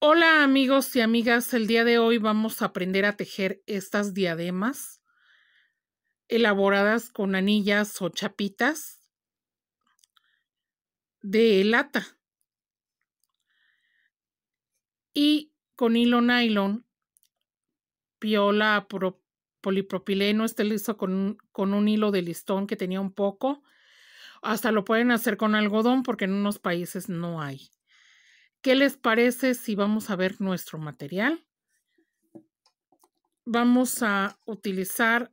Hola amigos y amigas, el día de hoy vamos a aprender a tejer estas diademas elaboradas con anillas o chapitas de lata y con hilo nylon, piola pro polipropileno, este listo con, con un hilo de listón que tenía un poco. Hasta lo pueden hacer con algodón porque en unos países no hay. ¿Qué les parece si vamos a ver nuestro material? Vamos a utilizar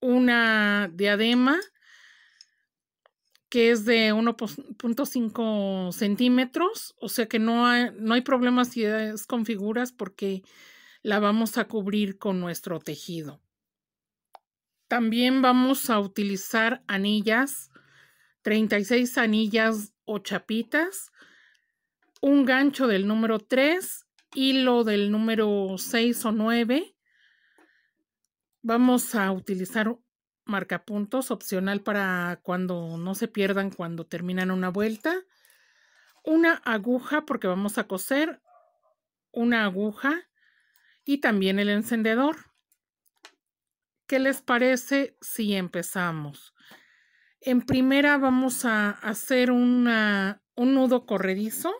una diadema que es de 1.5 centímetros, o sea que no hay, no hay problema si es con figuras porque la vamos a cubrir con nuestro tejido. También vamos a utilizar anillas, 36 anillas o chapitas, un gancho del número 3, hilo del número 6 o 9. Vamos a utilizar marcapuntos opcional para cuando no se pierdan cuando terminan una vuelta. Una aguja porque vamos a coser una aguja y también el encendedor. ¿Qué les parece si empezamos? En primera vamos a hacer un nudo corredizo.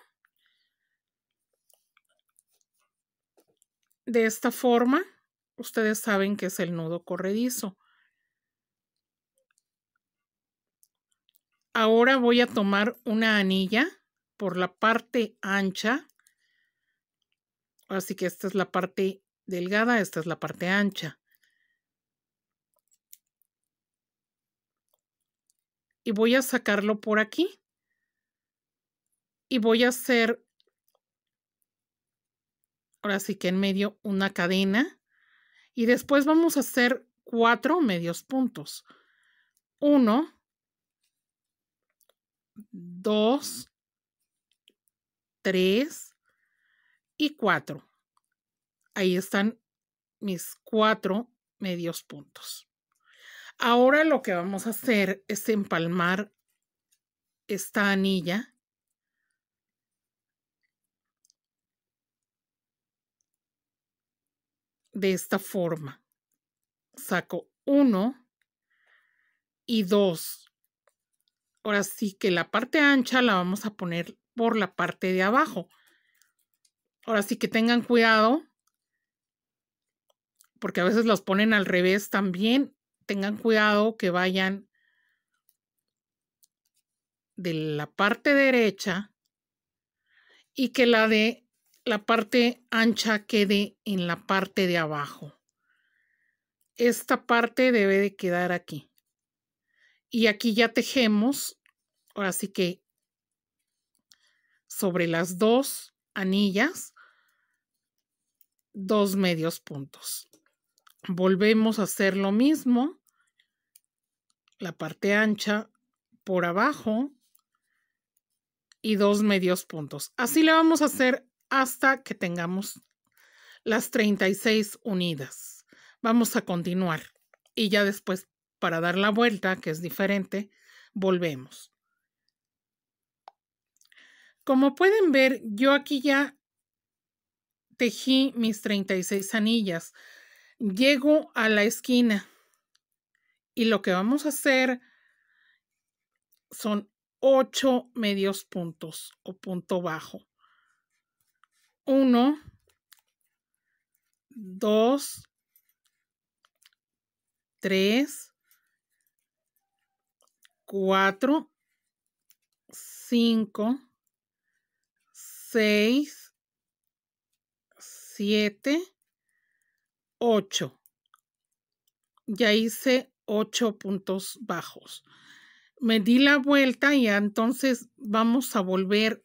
De esta forma, ustedes saben que es el nudo corredizo. Ahora voy a tomar una anilla por la parte ancha Así que esta es la parte delgada, esta es la parte ancha. Y voy a sacarlo por aquí. Y voy a hacer, ahora sí que en medio, una cadena. Y después vamos a hacer cuatro medios puntos. Uno, dos, tres, y 4. Ahí están mis cuatro medios puntos. Ahora lo que vamos a hacer es empalmar esta anilla de esta forma. Saco uno y dos. Ahora sí que la parte ancha la vamos a poner por la parte de abajo ahora sí que tengan cuidado, porque a veces los ponen al revés también. Tengan cuidado que vayan de la parte derecha y que la de la parte ancha quede en la parte de abajo. Esta parte debe de quedar aquí. Y aquí ya tejemos, ahora sí que sobre las dos anillas dos medios puntos. Volvemos a hacer lo mismo. La parte ancha por abajo y dos medios puntos. Así le vamos a hacer hasta que tengamos las 36 unidas. Vamos a continuar y ya después para dar la vuelta, que es diferente, volvemos. Como pueden ver, yo aquí ya tejí mis 36 anillas. Llego a la esquina y lo que vamos a hacer son 8 medios puntos o punto bajo. 1, 2, 3, 4, 5, 6, 7, 8. Ya hice 8 puntos bajos. Me di la vuelta y entonces vamos a volver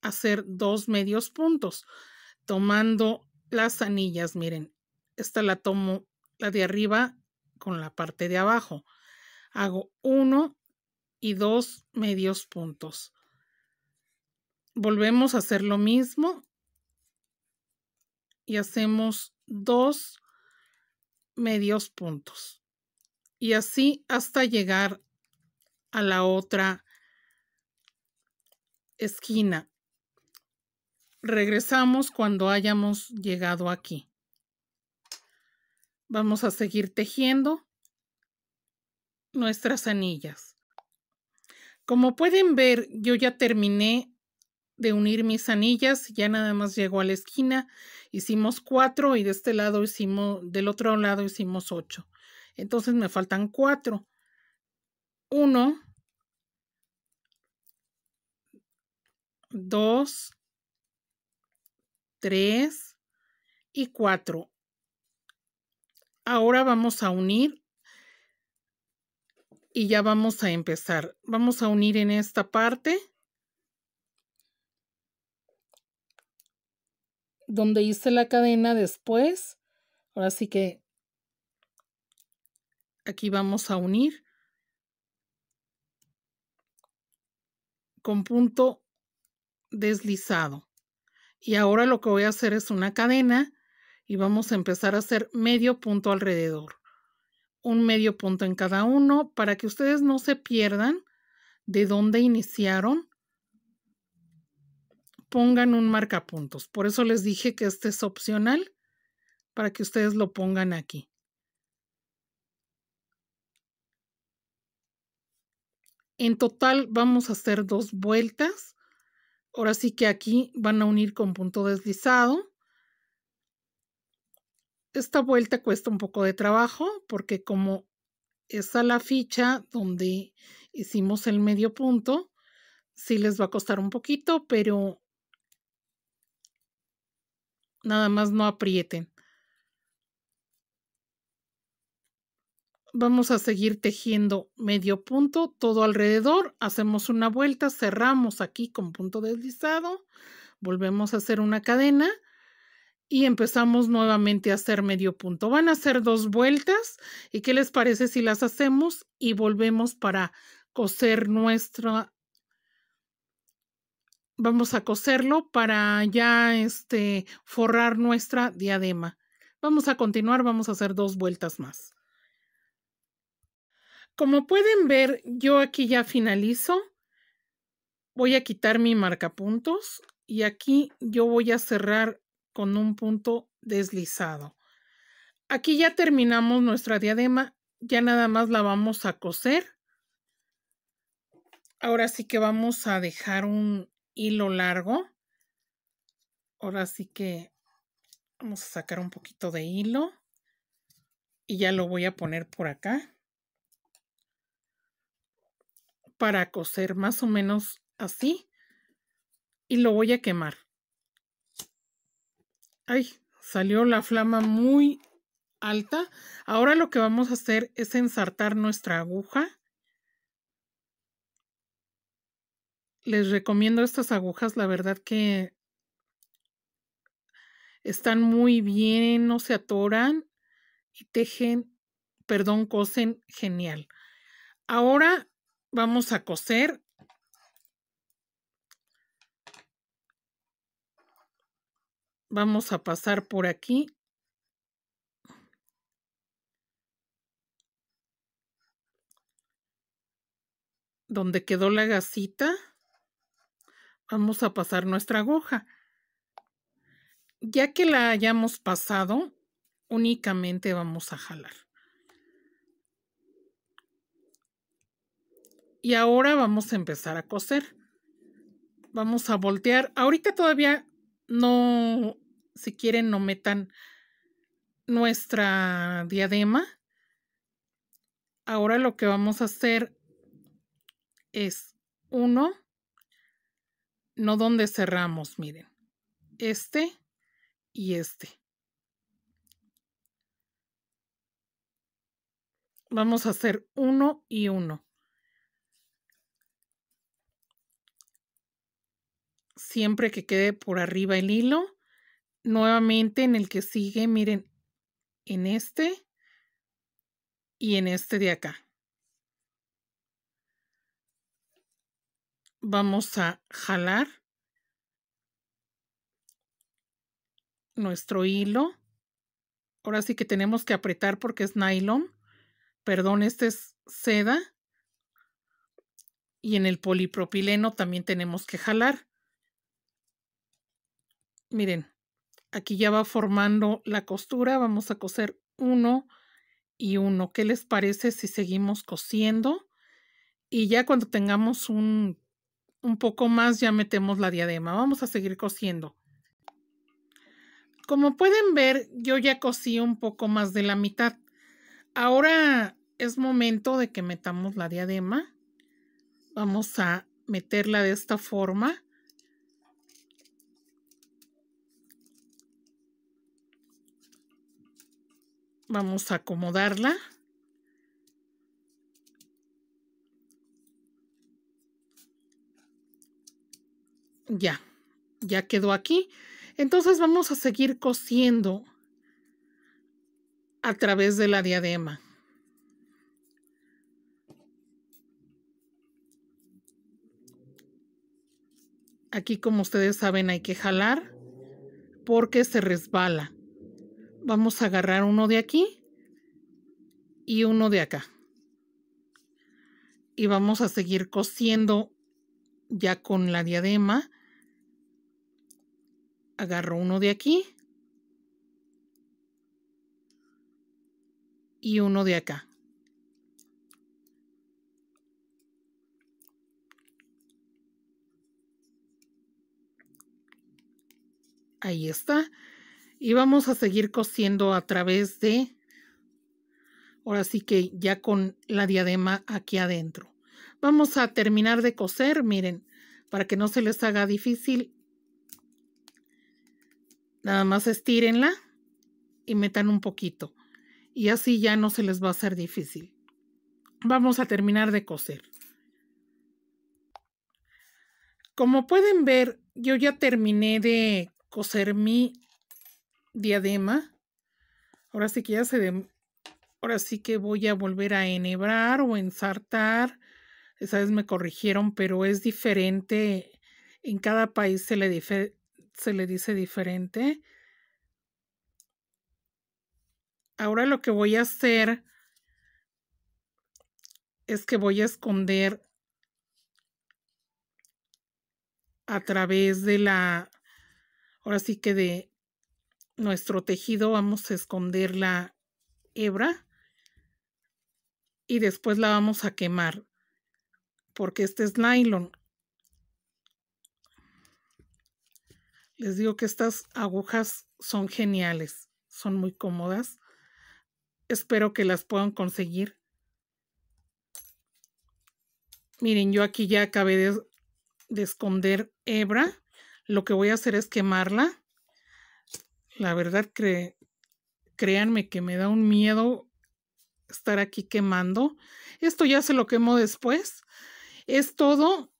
a hacer dos medios puntos tomando las anillas. Miren, esta la tomo la de arriba con la parte de abajo. Hago 1 y 2 medios puntos. Volvemos a hacer lo mismo hacemos dos medios puntos. Y así hasta llegar a la otra esquina. Regresamos cuando hayamos llegado aquí. Vamos a seguir tejiendo nuestras anillas. Como pueden ver, yo ya terminé de unir mis anillas, ya nada más llegó a la esquina, hicimos cuatro y de este lado hicimos, del otro lado hicimos ocho. Entonces me faltan cuatro. Uno, dos, tres y cuatro. Ahora vamos a unir y ya vamos a empezar. Vamos a unir en esta parte donde hice la cadena después, ahora sí que aquí vamos a unir con punto deslizado. Y ahora lo que voy a hacer es una cadena y vamos a empezar a hacer medio punto alrededor. Un medio punto en cada uno para que ustedes no se pierdan de dónde iniciaron pongan un marcapuntos. Por eso les dije que este es opcional para que ustedes lo pongan aquí. En total vamos a hacer dos vueltas. Ahora sí que aquí van a unir con punto deslizado. Esta vuelta cuesta un poco de trabajo porque como está la ficha donde hicimos el medio punto, sí les va a costar un poquito, pero Nada más no aprieten. Vamos a seguir tejiendo medio punto todo alrededor. Hacemos una vuelta, cerramos aquí con punto deslizado. Volvemos a hacer una cadena y empezamos nuevamente a hacer medio punto. Van a hacer dos vueltas y qué les parece si las hacemos y volvemos para coser nuestra Vamos a coserlo para ya este, forrar nuestra diadema. Vamos a continuar, vamos a hacer dos vueltas más. Como pueden ver, yo aquí ya finalizo. Voy a quitar mi puntos y aquí yo voy a cerrar con un punto deslizado. Aquí ya terminamos nuestra diadema, ya nada más la vamos a coser. Ahora sí que vamos a dejar un, hilo largo. Ahora sí que vamos a sacar un poquito de hilo y ya lo voy a poner por acá para coser más o menos así y lo voy a quemar. Ay, salió la flama muy alta. Ahora lo que vamos a hacer es ensartar nuestra aguja les recomiendo estas agujas, la verdad que están muy bien, no se atoran y tejen, perdón, cosen genial. Ahora vamos a coser. Vamos a pasar por aquí. Donde quedó la gasita. Vamos a pasar nuestra aguja. Ya que la hayamos pasado, únicamente vamos a jalar. Y ahora vamos a empezar a coser. Vamos a voltear. Ahorita todavía no, si quieren, no metan nuestra diadema. Ahora lo que vamos a hacer es uno no donde cerramos, miren. Este y este. Vamos a hacer uno y uno. Siempre que quede por arriba el hilo. Nuevamente en el que sigue, miren, en este y en este de acá. vamos a jalar nuestro hilo. Ahora sí que tenemos que apretar porque es nylon. Perdón, este es seda. Y en el polipropileno también tenemos que jalar. Miren, aquí ya va formando la costura. Vamos a coser uno y uno. ¿Qué les parece si seguimos cosiendo? Y ya cuando tengamos un un poco más ya metemos la diadema. Vamos a seguir cosiendo. Como pueden ver, yo ya cosí un poco más de la mitad. Ahora es momento de que metamos la diadema. Vamos a meterla de esta forma. Vamos a acomodarla. Ya, ya quedó aquí. Entonces vamos a seguir cosiendo a través de la diadema. Aquí como ustedes saben hay que jalar porque se resbala. Vamos a agarrar uno de aquí y uno de acá. Y vamos a seguir cosiendo ya con la diadema agarro uno de aquí y uno de acá. Ahí está. Y vamos a seguir cosiendo a través de, ahora sí que ya con la diadema aquí adentro. Vamos a terminar de coser, miren, para que no se les haga difícil Nada más estírenla y metan un poquito. Y así ya no se les va a hacer difícil. Vamos a terminar de coser. Como pueden ver, yo ya terminé de coser mi diadema. Ahora sí que ya se... Ahora sí que voy a volver a enhebrar o ensartar. Esa vez me corrigieron, pero es diferente. En cada país se le, se le dice diferente. Ahora lo que voy a hacer es que voy a esconder a través de la, ahora sí que de nuestro tejido vamos a esconder la hebra y después la vamos a quemar porque este es nylon. Les digo que estas agujas son geniales, son muy cómodas. Espero que las puedan conseguir. Miren, yo aquí ya acabé de, esconder hebra. Lo que voy a hacer es quemarla. La verdad, créanme que me da un miedo estar aquí quemando. Esto ya se lo quemo después. Es todo.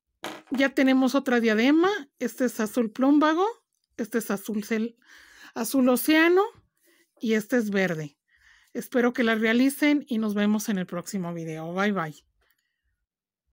Ya tenemos otra diadema. Este es azul plombago. Este es azul, cel, azul océano y este es verde. Espero que la realicen y nos vemos en el próximo video. Bye bye.